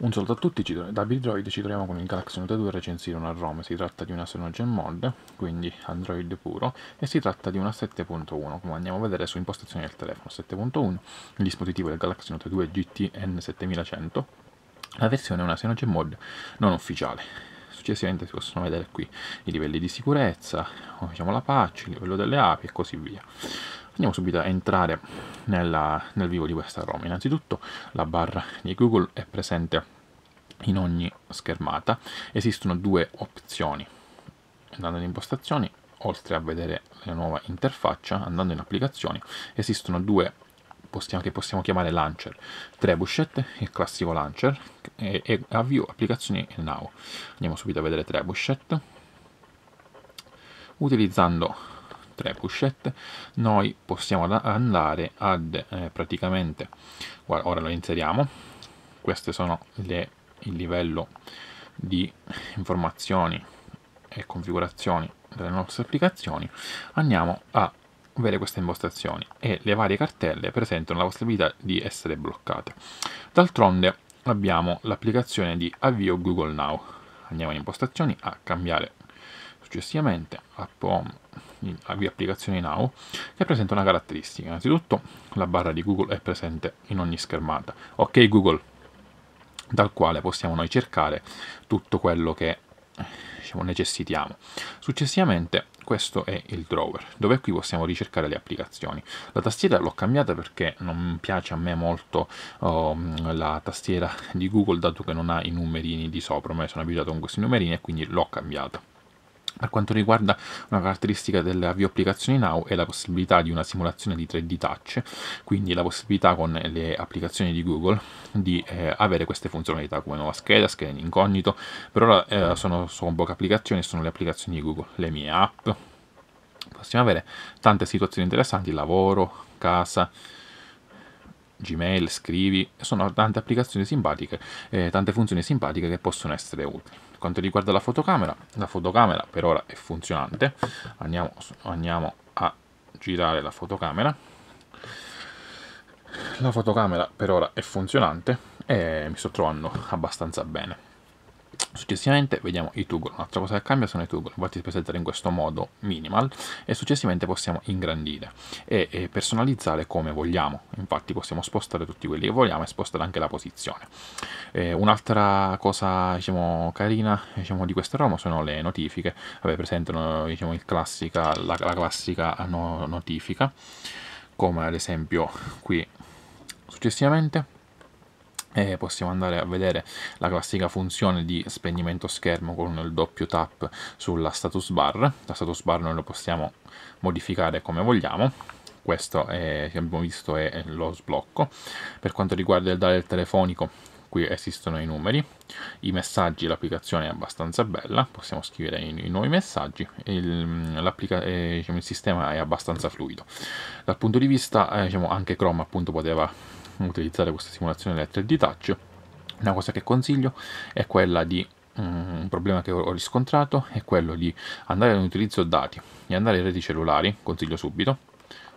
Un saluto a tutti, da Droid ci troviamo con il Galaxy Note 2 a recensire ROM, si tratta di una Synogen Mod, quindi Android puro, e si tratta di una 7.1, come andiamo a vedere su impostazioni del telefono 7.1, il dispositivo del Galaxy Note 2 GTN 7100, la versione è una Synogen Mod non ufficiale. Successivamente si possono vedere qui i livelli di sicurezza, diciamo la patch, il livello delle api e così via. Andiamo subito a entrare nella, nel vivo di questa ROM. Innanzitutto la barra di Google è presente in ogni schermata. Esistono due opzioni. Andando in impostazioni, oltre a vedere la nuova interfaccia, andando in applicazioni, esistono due possiamo, che possiamo chiamare launcher. Trebuchet, il classico launcher, e, e avvio applicazioni e now. Andiamo subito a vedere Trebuchet. Utilizzando tre pushette noi possiamo andare ad eh, praticamente guarda, ora lo inseriamo queste sono le, il livello di informazioni e configurazioni delle nostre applicazioni andiamo a vedere queste impostazioni e le varie cartelle presentano la possibilità di essere bloccate d'altronde abbiamo l'applicazione di avvio Google Now andiamo in impostazioni a cambiare Successivamente la POM in applicazione Now che presenta una caratteristica. Innanzitutto la barra di Google è presente in ogni schermata. Ok Google, dal quale possiamo noi cercare tutto quello che diciamo, necessitiamo. Successivamente questo è il drawer, dove qui possiamo ricercare le applicazioni. La tastiera l'ho cambiata perché non piace a me molto oh, la tastiera di Google, dato che non ha i numerini di sopra, ma sono abituato con questi numerini e quindi l'ho cambiata. Per quanto riguarda una caratteristica dell'avvio applicazioni Now è la possibilità di una simulazione di 3D Touch, quindi la possibilità con le applicazioni di Google di eh, avere queste funzionalità come nuova scheda, scheda in incognito, per ora eh, sono, sono poche applicazioni, sono le applicazioni di Google, le mie app, possiamo avere tante situazioni interessanti, lavoro, casa, Gmail, scrivi, sono tante applicazioni simpatiche, eh, tante funzioni simpatiche che possono essere utili. Quanto riguarda la fotocamera, la fotocamera per ora è funzionante, andiamo, andiamo a girare la fotocamera. La fotocamera per ora è funzionante e mi sto trovando abbastanza bene. Successivamente vediamo i tugol, un'altra cosa che cambia sono i tugol, infatti si presentano in questo modo minimal e successivamente possiamo ingrandire e, e, personalizzare come vogliamo, infatti possiamo spostare tutti quelli che vogliamo e spostare anche la posizione. Eh, un'altra cosa diciamo, carina diciamo, di questo ROM sono le notifiche, Vabbè, presentano diciamo, classica, la, la, classica no, notifica, come ad esempio qui successivamente e possiamo andare a vedere la classica funzione di spegnimento schermo con il doppio tap sulla status bar la status bar noi lo possiamo modificare come vogliamo questo è, abbiamo visto è lo sblocco per quanto riguarda il dial telefonico qui esistono i numeri, i messaggi, l'applicazione è abbastanza bella, possiamo scrivere i, i nuovi messaggi, il, mm, eh, diciamo, il sistema è abbastanza fluido. Dal punto di vista, eh, diciamo, anche Chrome appunto poteva utilizzare questa simulazione della 3D Touch. Una cosa che consiglio è quella di mm, un problema che ho riscontrato è quello di andare in utilizzo dati e andare in reti cellulari, consiglio subito,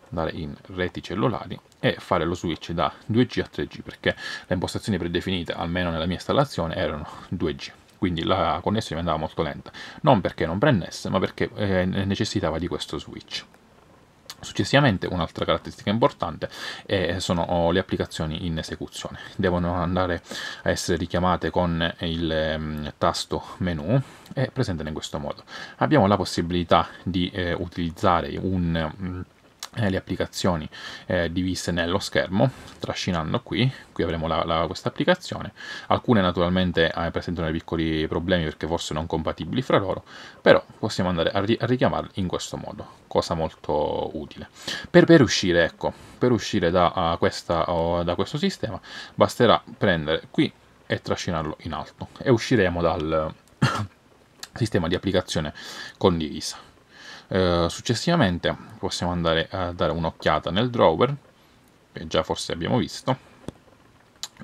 andare in reti cellulari e fare lo switch da 2G a 3G perché le impostazioni predefinite, almeno nella mia installazione, erano 2G quindi la connessione andava molto lenta, non perché non prendesse, ma perché eh, necessitava di questo switch. Successivamente un'altra caratteristica importante eh, sono oh, le applicazioni in esecuzione. Devono andare a essere richiamate con il eh, tasto menu e eh, presentate in questo modo. Abbiamo la possibilità di eh, utilizzare un mm, eh, le applicazioni eh, divise nello schermo, trascinando qui, qui avremo la, la, questa applicazione, alcune naturalmente eh, presentano dei piccoli problemi perché forse non compatibili fra loro, però possiamo andare a, ri a richiamarle in questo modo, cosa molto utile. Per, per uscire, ecco, per uscire da, questa, da questo sistema basterà prendere qui e trascinarlo in alto e usciremo dal sistema di applicazione condivisa. Eh, successivamente possiamo andare a dare un'occhiata nel drawer che già forse abbiamo visto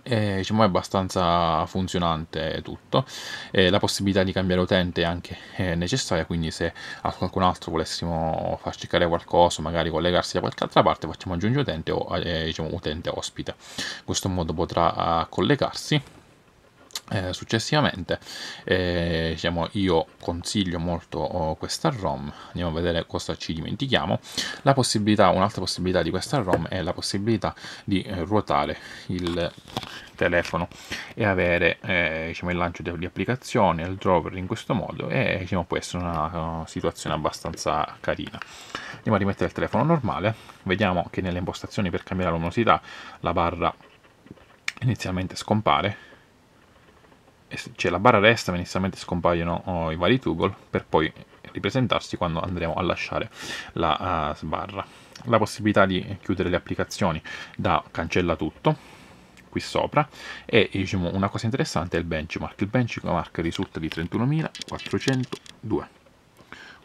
e, diciamo, è abbastanza funzionante tutto e la possibilità di cambiare utente è anche eh, necessaria quindi se a qualcun altro volessimo far cercare qualcosa magari collegarsi da qualche altra parte facciamo aggiungere utente o eh, diciamo, utente ospite in questo modo potrà eh, collegarsi eh, successivamente eh, diciamo, io consiglio molto oh, questa ROM andiamo a vedere cosa ci dimentichiamo la possibilità un'altra possibilità di questa ROM è la possibilità di eh, ruotare il telefono e avere eh, diciamo, il lancio di, di applicazioni il driver in questo modo e diciamo, può essere una, una eh, situazione abbastanza carina andiamo a rimettere il telefono normale vediamo che nelle impostazioni per cambiare la luminosità la barra inizialmente scompare cioè la barra resta, ma inizialmente scompaiono oh, i vari tugol per poi ripresentarsi quando andremo a lasciare la uh, sbarra. La possibilità di chiudere le applicazioni da cancella tutto qui sopra e diciamo, una cosa interessante è il benchmark. Il benchmark risulta di 31.402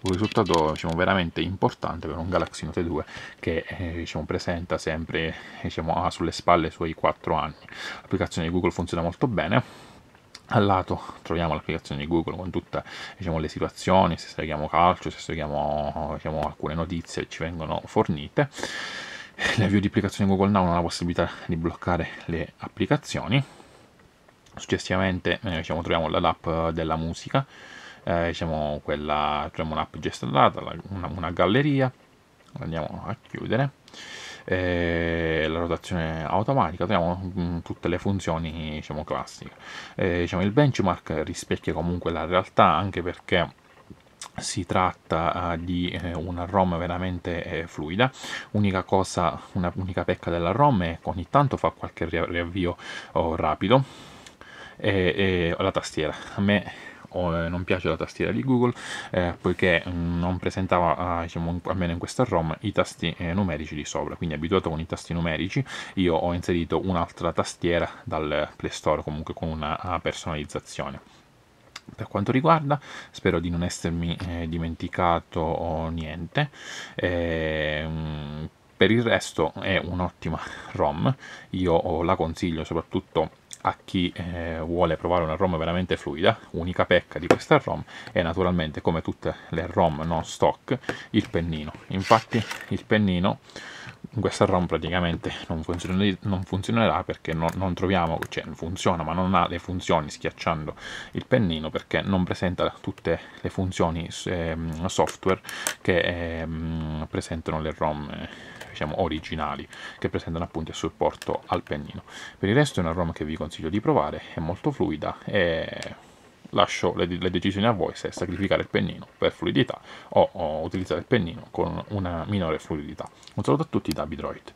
un risultato diciamo, veramente importante per un Galaxy Note 2 che eh, diciamo, presenta sempre diciamo, ha sulle spalle i suoi 4 anni. L'applicazione di Google funziona molto bene, al lato troviamo l'applicazione di Google con tutte diciamo, le situazioni, se seguiamo calcio, se seguiamo diciamo, alcune notizie che ci vengono fornite. L'avvio di applicazione Google Now non ha la possibilità di bloccare le applicazioni. Successivamente eh, diciamo, troviamo l'app della musica, eh, diciamo, quella, troviamo un'app gestata, una, una galleria, andiamo a chiudere eh, la rotazione automatica, abbiamo mm, tutte le funzioni diciamo, classiche. Eh, diciamo, il benchmark rispecchia comunque la realtà anche perché si tratta ah, di eh, una ROM veramente eh, fluida unica cosa, una unica pecca della ROM è che ogni tanto fa qualche riavvio oh, rapido e, e la tastiera a me eh, non piace la tastiera di Google eh, poiché mm, non presentava, ah, diciamo, almeno in questa ROM, i tasti eh, numerici di sopra, quindi abituato con i tasti numerici io ho inserito un'altra tastiera dal Play Store comunque con una ah, personalizzazione per quanto riguarda spero di non essermi eh, dimenticato niente eh, per il resto è un'ottima ROM io la consiglio soprattutto a chi eh, vuole provare una ROM veramente fluida, unica pecca di questa ROM è naturalmente come tutte le ROM non stock il pennino, infatti il pennino in questa ROM praticamente non, funzione, non funzionerà perché non, non, troviamo, cioè funziona ma non ha le funzioni schiacciando il pennino perché non presenta tutte le funzioni eh, software che eh, presentano le ROM eh, diciamo, originali che presentano appunto il supporto al pennino. Per il resto è una ROM che vi consiglio di provare, è molto fluida e lascio le, le decisioni a voi se sacrificare il pennino per fluidità o, o utilizzare il pennino con una minore fluidità. Un saluto a tutti da Bidroid.